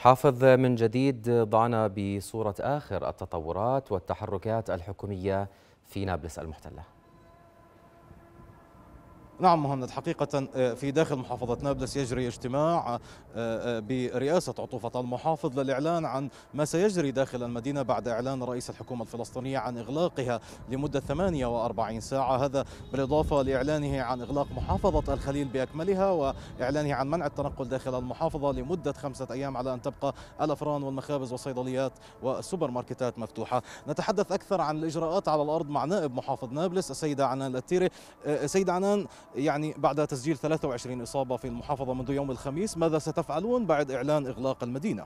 حافظ من جديد ضعنا بصورة آخر التطورات والتحركات الحكومية في نابلس المحتله نعم مهند حقيقة آه، في داخل محافظة نابلس يجري اجتماع آه، آه، برئاسة عطوفة المحافظ للإعلان عن ما سيجري داخل المدينة بعد إعلان رئيس الحكومة الفلسطينية عن إغلاقها لمدة 48 ساعة هذا بالإضافة لإعلانه عن إغلاق محافظة الخليل بأكملها وإعلانه عن منع التنقل داخل المحافظة لمدة خمسة أيام على أن تبقى الأفران والمخابز والصيدليات والسوبر ماركتات مفتوحة نتحدث أكثر عن الإجراءات على الأرض مع نائب محافظ نابلس السيدة عنان لاتيري سيدة عنان يعني بعد تسجيل 23 إصابة في المحافظة منذ يوم الخميس ماذا ستفعلون بعد إعلان إغلاق المدينة؟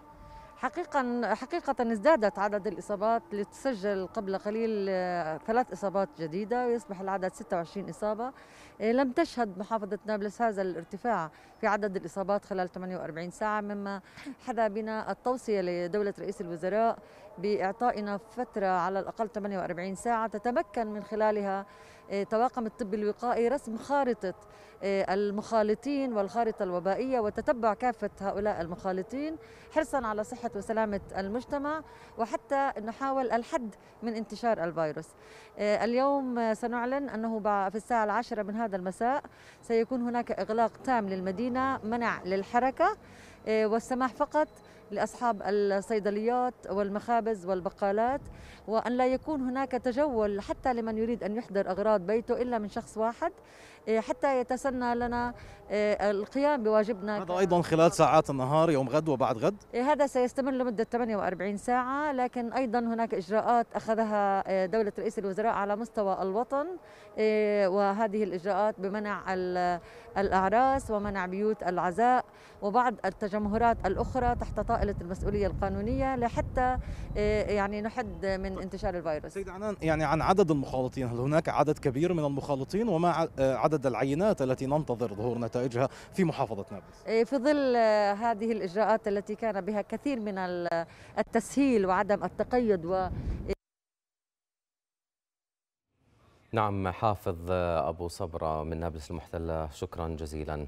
حقيقة حقيقة ازدادت عدد الإصابات لتسجل قبل قليل آه، ثلاث إصابات جديدة ويصبح العدد 26 إصابة آه، لم تشهد محافظة نابلس هذا الارتفاع في عدد الإصابات خلال 48 ساعة مما حدا بنا التوصية لدولة رئيس الوزراء بإعطائنا فترة على الأقل 48 ساعة تتمكن من خلالها طواقم آه، الطب الوقائي رسم خارطة آه، المخالطين والخارطة الوبائية وتتبع كافة هؤلاء المخالطين حرصا على صحة وسلامة المجتمع وحتى نحاول الحد من انتشار الفيروس آه، اليوم سنعلن أنه في الساعة العاشرة من هذا المساء سيكون هناك إغلاق تام للمدينة منع للحركة والسماح فقط لأصحاب الصيدليات والمخابز والبقالات وأن لا يكون هناك تجول حتى لمن يريد أن يحضر أغراض بيته إلا من شخص واحد إيه، حتى يتسنى لنا إيه، القيام بواجبنا هذا أيضا خلال ساعات النهار يوم غد وبعد غد إيه، هذا سيستمر لمدة 48 ساعة لكن أيضا هناك إجراءات أخذها دولة رئيس الوزراء على مستوى الوطن وهذه الإجراءات بمنع الأعراس ومنع بيوت العزاء وبعض التجمهرات الأخرى تحت طائرة عائله المسؤوليه القانونيه لحتى آه، يعني نحد من طيب. انتشار الفيروس. سيد عنان يعني عن عدد المخالطين هل هناك عدد كبير من المخالطين وما آه، عدد العينات التي ننتظر ظهور نتائجها في محافظه نابلس؟ آه، في ظل هذه الاجراءات التي كان بها كثير من التسهيل وعدم التقيد و نعم حافظ أبو صبرة من نابلس المحتلة شكرا جزيلا